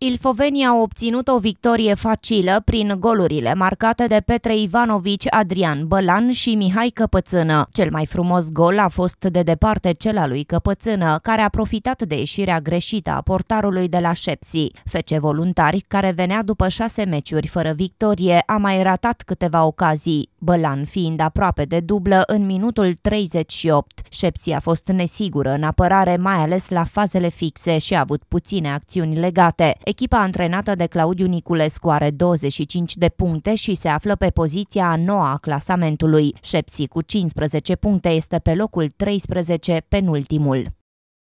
Ilfoveni au obținut o victorie facilă prin golurile marcate de Petre Ivanovici, Adrian Bălan și Mihai Căpățână. Cel mai frumos gol a fost de departe cel al lui Căpățână, care a profitat de ieșirea greșită a portarului de la Șepsi. Fece voluntari, care venea după șase meciuri fără victorie, a mai ratat câteva ocazii. Bălan fiind aproape de dublă, în minutul 38, Șepsi a fost nesigură în apărare, mai ales la fazele fixe și a avut puține acțiuni legate. Echipa antrenată de Claudiu Niculescu are 25 de puncte și se află pe poziția a noua a clasamentului. Șepsi cu 15 puncte este pe locul 13, penultimul.